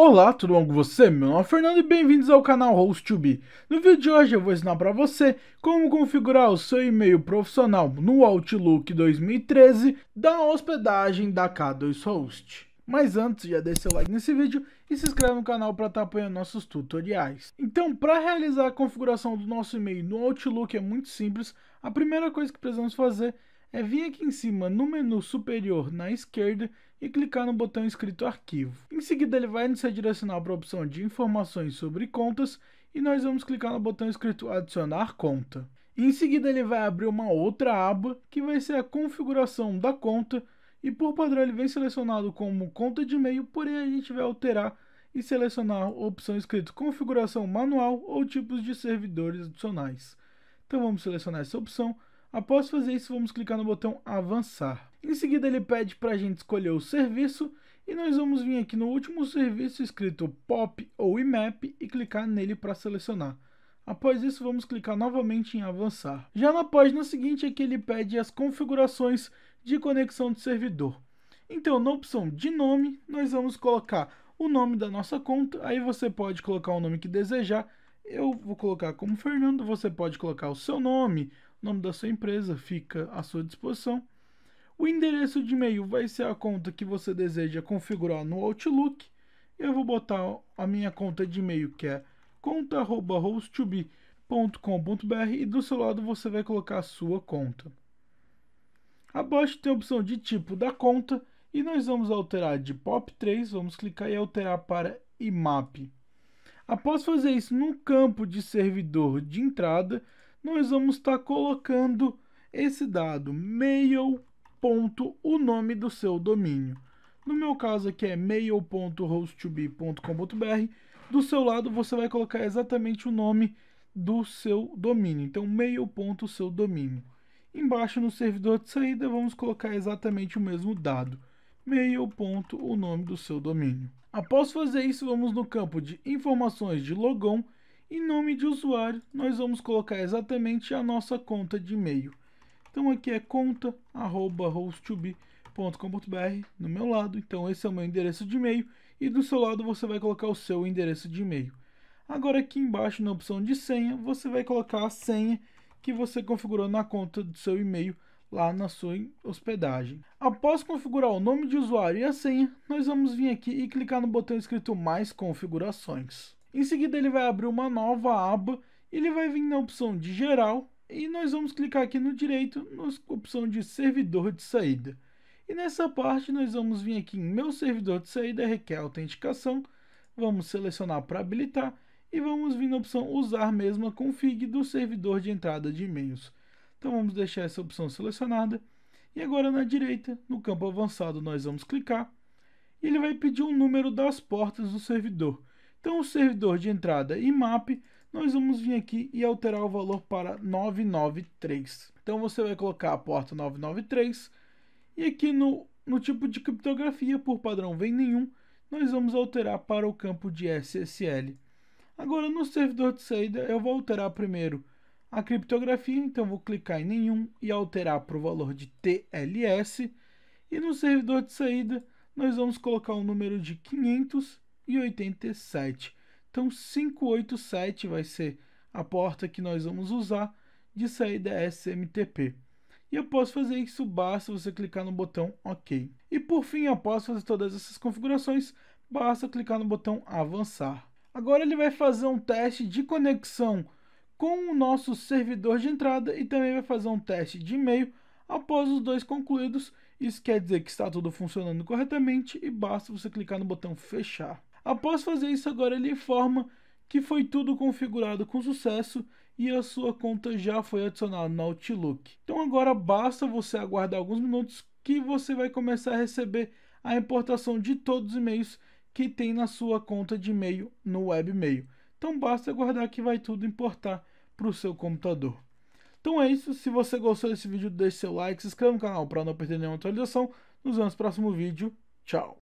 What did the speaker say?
Olá, tudo bom com você? Meu nome é Fernando e bem-vindos ao canal host 2 No vídeo de hoje eu vou ensinar para você como configurar o seu e-mail profissional no Outlook 2013 da hospedagem da K2Host. Mas antes, já deixa seu like nesse vídeo e se inscreve no canal para estar tá apoiando nossos tutoriais. Então, para realizar a configuração do nosso e-mail no Outlook é muito simples. A primeira coisa que precisamos fazer é vir aqui em cima no menu superior na esquerda e clicar no botão escrito arquivo. Em seguida ele vai nos redirecionar para a opção de informações sobre contas e nós vamos clicar no botão escrito adicionar conta. Em seguida ele vai abrir uma outra aba que vai ser a configuração da conta e por padrão ele vem selecionado como conta de e-mail, porém a gente vai alterar e selecionar a opção escrito configuração manual ou tipos de servidores adicionais. Então vamos selecionar essa opção Após fazer isso, vamos clicar no botão avançar. Em seguida, ele pede para a gente escolher o serviço e nós vamos vir aqui no último serviço escrito POP ou IMAP e clicar nele para selecionar. Após isso, vamos clicar novamente em avançar. Já na página seguinte é que ele pede as configurações de conexão do servidor. Então, na opção de nome, nós vamos colocar o nome da nossa conta, aí você pode colocar o nome que desejar. Eu vou colocar como Fernando, você pode colocar o seu nome, o nome da sua empresa fica à sua disposição. O endereço de e-mail vai ser a conta que você deseja configurar no Outlook. Eu vou botar a minha conta de e-mail que é conta@hosttobe.com.br e do seu lado você vai colocar a sua conta. Abaixo tem a opção de tipo da conta e nós vamos alterar de POP3, vamos clicar e alterar para IMAP. Após fazer isso no campo de servidor de entrada, nós vamos estar tá colocando esse dado mail. Ponto, o nome do seu domínio. No meu caso aqui é mail.hosttobe.com.br. Do seu lado você vai colocar exatamente o nome do seu domínio. Então mail. seu domínio. Embaixo no servidor de saída vamos colocar exatamente o mesmo dado. Mail. o nome do seu domínio. Após fazer isso, vamos no campo de informações de logon em nome de usuário, nós vamos colocar exatamente a nossa conta de e-mail. Então aqui é conta arroba no meu lado. Então esse é o meu endereço de e-mail e do seu lado você vai colocar o seu endereço de e-mail. Agora aqui embaixo na opção de senha, você vai colocar a senha que você configurou na conta do seu e-mail lá na sua hospedagem. Após configurar o nome de usuário e a senha, nós vamos vir aqui e clicar no botão escrito mais configurações. Em seguida ele vai abrir uma nova aba, ele vai vir na opção de geral e nós vamos clicar aqui no direito na opção de servidor de saída. E nessa parte nós vamos vir aqui em meu servidor de saída, requer autenticação, vamos selecionar para habilitar e vamos vir na opção usar mesma config do servidor de entrada de e-mails. Então vamos deixar essa opção selecionada e agora na direita, no campo avançado, nós vamos clicar e ele vai pedir o um número das portas do servidor. Então, o servidor de entrada IMAP, nós vamos vir aqui e alterar o valor para 993. Então, você vai colocar a porta 993 e aqui no, no tipo de criptografia, por padrão vem nenhum, nós vamos alterar para o campo de SSL. Agora, no servidor de saída, eu vou alterar primeiro a criptografia, então vou clicar em nenhum e alterar para o valor de TLS. E no servidor de saída, nós vamos colocar o um número de 500 e 87. Então 587 vai ser a porta que nós vamos usar de saída SMTP. E eu posso fazer isso, basta você clicar no botão OK. E por fim, após fazer todas essas configurações, basta clicar no botão Avançar. Agora ele vai fazer um teste de conexão com o nosso servidor de entrada e também vai fazer um teste de e-mail após os dois concluídos. Isso quer dizer que está tudo funcionando corretamente e basta você clicar no botão fechar. Após fazer isso, agora ele informa que foi tudo configurado com sucesso e a sua conta já foi adicionada no Outlook. Então agora basta você aguardar alguns minutos que você vai começar a receber a importação de todos os e-mails que tem na sua conta de e-mail no webmail. Então basta aguardar que vai tudo importar para o seu computador. Então é isso, se você gostou desse vídeo deixe seu like, se inscreva no canal para não perder nenhuma atualização. Nos vemos no próximo vídeo, tchau!